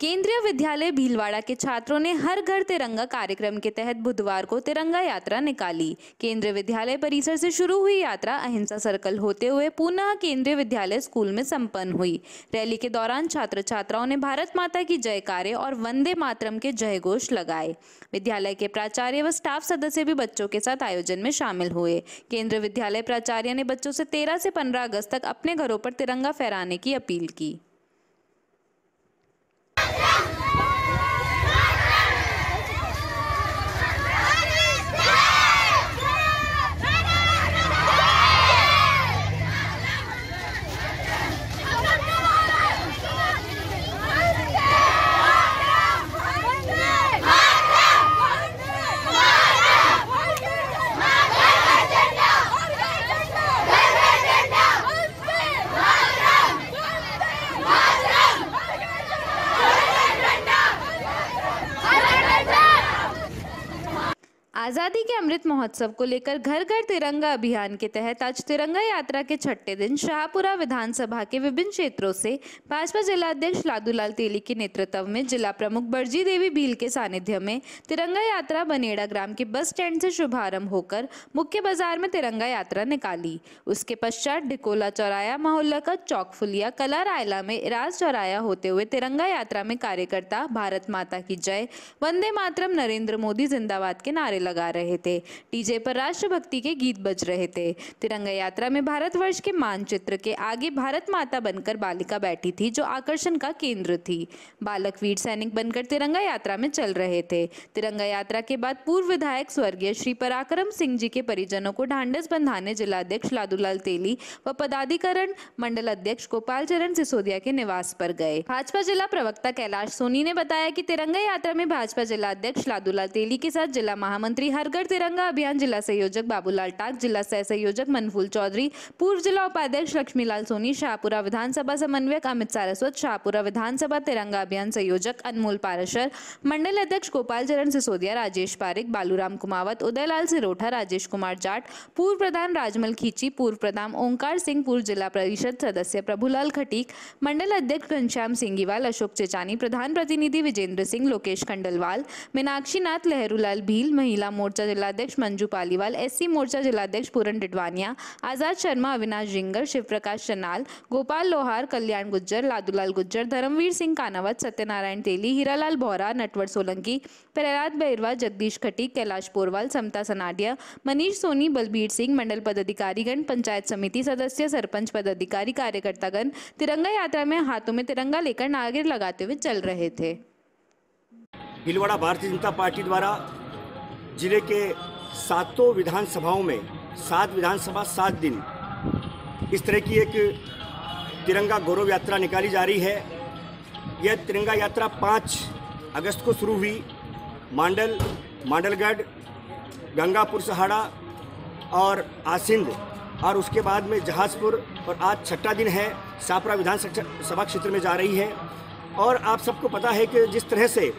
केंद्रीय विद्यालय भीलवाड़ा के छात्रों ने हर घर तिरंगा कार्यक्रम के तहत बुधवार को तिरंगा यात्रा निकाली केंद्रीय विद्यालय परिसर से शुरू हुई यात्रा अहिंसा सर्कल होते हुए पुनः केंद्रीय विद्यालय स्कूल में संपन्न हुई रैली के दौरान छात्र छात्राओं ने भारत माता की जयकारे और वंदे मातरम के जय लगाए विद्यालय के प्राचार्य व स्टाफ सदस्य भी बच्चों के साथ आयोजन में शामिल हुए केंद्रीय विद्यालय प्राचार्य ने बच्चों से तेरह से पंद्रह अगस्त तक अपने घरों पर तिरंगा फहराने की अपील की आज़ादी के अमृत महोत्सव को लेकर घर घर तिरंगा अभियान के तहत आज तिरंगा यात्रा के छठे दिन शाहपुरा विधानसभा के विभिन्न क्षेत्रों से भाजपा जिलाध्यक्ष लादूलाल तेली के नेतृत्व में जिला प्रमुख बरजी देवी भील के सानिध्य में तिरंगा यात्रा बनेड़ा ग्राम के बस स्टैंड से शुभारंभ होकर मुख्य बाजार में तिरंगा यात्रा निकाली उसके पश्चात डिकोला चौराया मोहल्ला का चौक फुलिया कला रायला में इराज चौराया होते हुए तिरंगा यात्रा में कार्यकर्ता भारत माता की जय वंदे मातरम नरेंद्र मोदी जिंदाबाद के नारे लगा लगा रहे थे डीजे पर राष्ट्रभक्ति के गीत बज रहे थे तिरंगा यात्रा में भारतवर्ष के मानचित्र के आगे भारत माता बनकर बालिका बैठी थी जो आकर्षण का केंद्र थी बालक वीर सैनिक बनकर तिरंगा यात्रा में चल रहे थे तिरंगा यात्रा के बाद पूर्व विधायक स्वर्गीय श्री पराक्रम सिंह जी के परिजनों को ढांडस बंधाने जिलाध्यक्ष लादूलाल तेली व पदाधिकरण मंडल अध्यक्ष गोपाल चरण सिसोदिया के निवास पर गए भाजपा जिला प्रवक्ता कैलाश सोनी ने बताया कि तिरंगा यात्रा में भाजपा जिला अध्यक्ष लादूलाल तेली के साथ जिला महामंत्री हरगढ़ तिरंगा अभियान जिला संयोजक बाबूलाल टाक जिला सह संयोजक मनफूल चौधरी पूर्व जिला उपाध्यक्ष लक्ष्मीलाल सोनी शाहपुरा विधानसभा समन्वयक अमित सारस्वत शाहपुरा विधानसभा तिरंगा अभियान संयोजक अनमोल पाराशर मंडल अध्यक्ष गोपाल चरण सिसोदिया राजेश पारिक बालूराम कुमावत उदयलाल सिरोठा राजेश कुमार जाट पूर्व प्रधान राजमल खींची पूर्व प्रधान ओंकार सिंह पूर्व जिला परिषद सदस्य प्रभुलाल खटीक मंडल अध्यक्ष घनश्याम सिंगीवाल अशोक चेचानी प्रधान प्रतिनिधि विजेंद्र सिंह लोकेश खंडलवाल मीनाक्षी नाथ लहरूलाल भील महिला महिला मोर्चा जिलाध्यक्ष मंजू पालीवाल एस मोर्चा जिलाध्यक्ष पूरन डिडवानिया आज़ाद शर्मा अविनाश जिंगर शिवप्रकाश चनाल गोपाल लोहार कल्याण गुज्जर लादूलाल गुज्जर धर्मवीर सिंह कानावत सत्यनारायण तेली हीरालाल बोहरा नटवर सोलंकी प्रहलाद बैरवा जगदीश खटीक कैलाश पोरवाल समता सनाडिया मनीष सोनी बलबीर सिंह मंडल पदाधिकारीगण पंचायत समिति सदस्य सरपंच पदाधिकारी कार्यकर्तागण तिरंगा यात्रा में हाथों में तिरंगा लेकर नागिर लगाते हुए चल रहे थे भीलवाड़ा भारतीय जनता पार्टी द्वारा जिले के सातों विधानसभाओं में सात विधानसभा सात दिन इस तरह की एक तिरंगा गौरव यात्रा निकाली जा रही है यह तिरंगा यात्रा पाँच अगस्त को शुरू हुई मांडल मांडलगढ़ गंगापुर सहाड़ा और आसिंद और उसके बाद में जहाजपुर और आज छठा दिन है सापरा विधानसभा क्षेत्र में जा रही है और आप सबको पता है कि जिस तरह से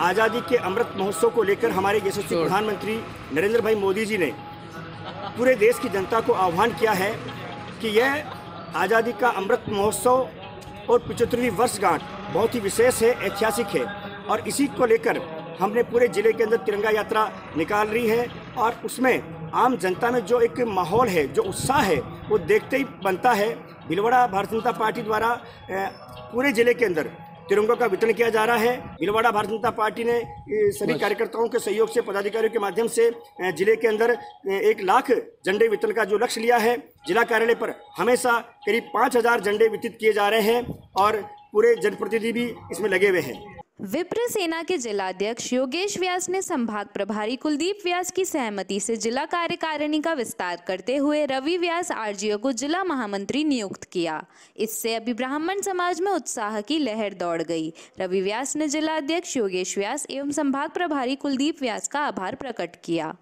आज़ादी के अमृत महोत्सव को लेकर हमारे यशस्वी प्रधानमंत्री नरेंद्र भाई मोदी जी ने पूरे देश की जनता को आह्वान किया है कि यह आज़ादी का अमृत महोत्सव और पिछहत्तरवीं वर्षगांठ बहुत ही विशेष है ऐतिहासिक है और इसी को लेकर हमने पूरे ज़िले के अंदर तिरंगा यात्रा निकाल रही है और उसमें आम जनता में जो एक माहौल है जो उत्साह है वो देखते ही बनता है भिलवाड़ा भारतीय जनता पार्टी द्वारा पूरे ज़िले के अंदर तिरंगों का वितरण किया जा रहा है भिलवाड़ा भारतीय जनता पार्टी ने सभी कार्यकर्ताओं के सहयोग से पदाधिकारियों के माध्यम से जिले के अंदर एक लाख झंडे वितरण का जो लक्ष्य लिया है जिला कार्यालय पर हमेशा करीब पाँच हज़ार झंडे वितरित किए जा रहे हैं और पूरे जनप्रतिनिधि भी इसमें लगे हुए हैं विप्र सेना के जिलाध्यक्ष योगेश व्यास ने संभाग प्रभारी कुलदीप व्यास की सहमति से जिला कार्यकारिणी का विस्तार करते हुए रवि व्यास आरजीओ को जिला महामंत्री नियुक्त किया इससे अभी ब्राह्मण समाज में उत्साह की लहर दौड़ गई रवि व्यास ने जिलाध्यक्ष योगेश व्यास एवं संभाग प्रभारी कुलदीप व्यास का आभार प्रकट किया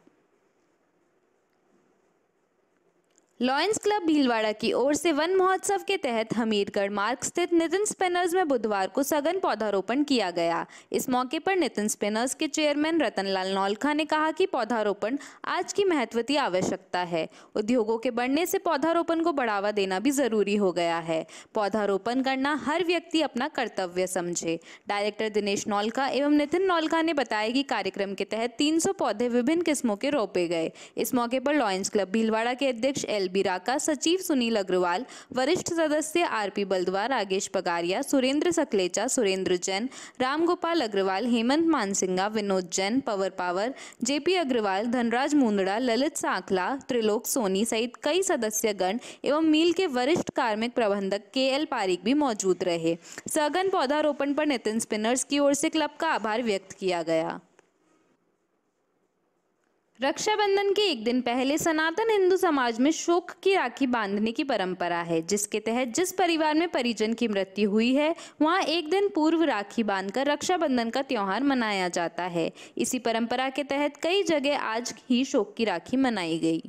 लॉयंस क्लब भीलवाड़ा की ओर से वन महोत्सव के तहत हमीरगढ़ मार्ग स्थित नितिन स्पिनर्स में बुधवार को सघन पौधारोपण किया गया इस मौके पर नितिन स्पिनर्स के चेयरमैन रतनलाल नौलखा ने कहा कि पौधारोपण आज की महत्वती आवश्यकता है उद्योगों के बढ़ने से पौधारोपण को बढ़ावा देना भी जरूरी हो गया है पौधारोपण करना हर व्यक्ति अपना कर्तव्य समझे डायरेक्टर दिनेश नौलखा एवं नितिन नौलखा ने बताया कि कार्यक्रम के तहत तीन पौधे विभिन्न किस्मों के रोपे गए इस मौके पर लॉयंस क्लब भीलवाड़ा के अध्यक्ष एल का सचिव सुनील अग्रवाल वरिष्ठ सदस्य आरपी बल्दवा राकेश पगारिया सुरेंद्र सकलेचा सुरेंद्र जैन रामगोपाल अग्रवाल हेमंत मानसिंगा विनोद जैन पवर पावर जेपी अग्रवाल धनराज मुंदड़ा ललित सांखला त्रिलोक सोनी सहित कई सदस्यगण एवं मील के वरिष्ठ कार्मिक प्रबंधक के एल पारिक भी मौजूद रहे सघन पौधारोपण पर नितिन स्पिनर्स की ओर से क्लब का आभार व्यक्त किया गया रक्षाबंधन के एक दिन पहले सनातन हिंदू समाज में शोक की राखी बांधने की परंपरा है जिसके तहत जिस परिवार में परिजन की मृत्यु हुई है वहां एक दिन पूर्व राखी बांधकर रक्षाबंधन का त्यौहार मनाया जाता है इसी परंपरा के तहत कई जगह आज ही शोक की राखी मनाई गई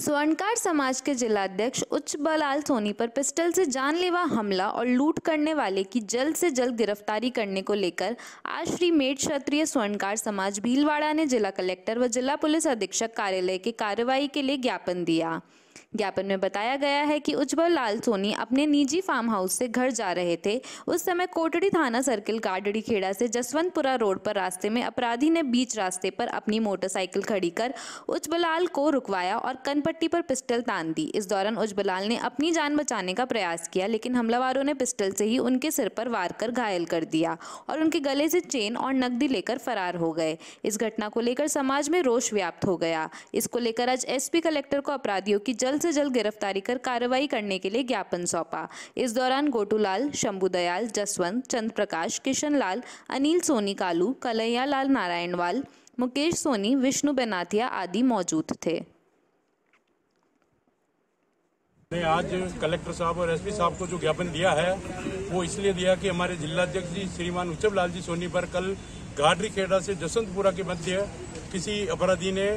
स्वर्णकार समाज के जिलाध्यक्ष उच्च बलाल सोनी पर पिस्टल से जानलेवा हमला और लूट करने वाले की जल्द से जल्द गिरफ्तारी करने को लेकर आज श्री मेट क्षत्रिय स्वर्णकार समाज भीलवाड़ा ने जिला कलेक्टर व जिला पुलिस अधीक्षक कार्यालय की कार्रवाई के लिए ज्ञापन दिया ज्ञापन में बताया गया है कि उज्जवल लाल सोनी अपने निजी फार्म हाउस से घर जा रहे थे उस समय कोटड़ी थाना सर्किल गाडड़ी खेड़ा से जसवंतपुरा रोड पर रास्ते में अपराधी ने बीच रास्ते पर अपनी मोटरसाइकिल खड़ी कर उज्जवलाल को रुकवाया और कनपट्टी पर पिस्टल तान दी इस दौरान उज्जवलाल ने अपनी जान बचाने का प्रयास किया लेकिन हमलावारों ने पिस्टल से ही उनके सिर पर वार कर घायल कर दिया और उनके गले से चेन और नकदी लेकर फरार हो गए इस घटना को लेकर समाज में रोष व्याप्त हो गया इसको लेकर आज एस कलेक्टर को अपराधियों की जल्द से जल्द गिरफ्तारी कर कार्रवाई करने के लिए ज्ञापन सौंपा इस दौरान गोटूलाल शंभुदयाल जसवंत चंद्र प्रकाश किशन लाल अनिल सोनी कालू कलैया लाल नारायणवाल मुकेश सोनी विष्णु बेनाथिया आदि मौजूद थे ने आज कलेक्टर साहब और एसपी साहब को जो ज्ञापन दिया है वो इसलिए दिया कि हमारे जिलाध्यक्ष जी श्रीमान उच्चव लाल जी सोनी पर कल गाडरी खेड़ा से जसंतपुरा के मध्य किसी अपराधी ने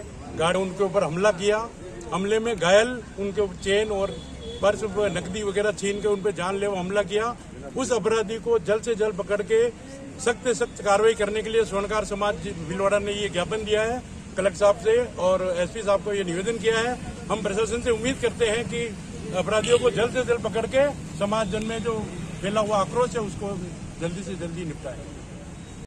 गाड़ उनके ऊपर हमला किया हमले में घायल उनके चेन और पर्स नकदी वगैरह छीन के उन पर जानलेवा हमला किया उस अपराधी को जल्द से जल्द पकड़ के सख्त सख्त कार्रवाई करने के लिए स्वर्णकार समाज भिलवाड़ा ने ये ज्ञापन दिया है कलेक्टर साहब से और एसपी साहब को ये निवेदन किया है हम प्रशासन से उम्मीद करते हैं कि अपराधियों को जल्द से जल्द पकड़ के समाज जन में जो फैला हुआ आक्रोश है उसको जल्दी से जल्दी निपटाए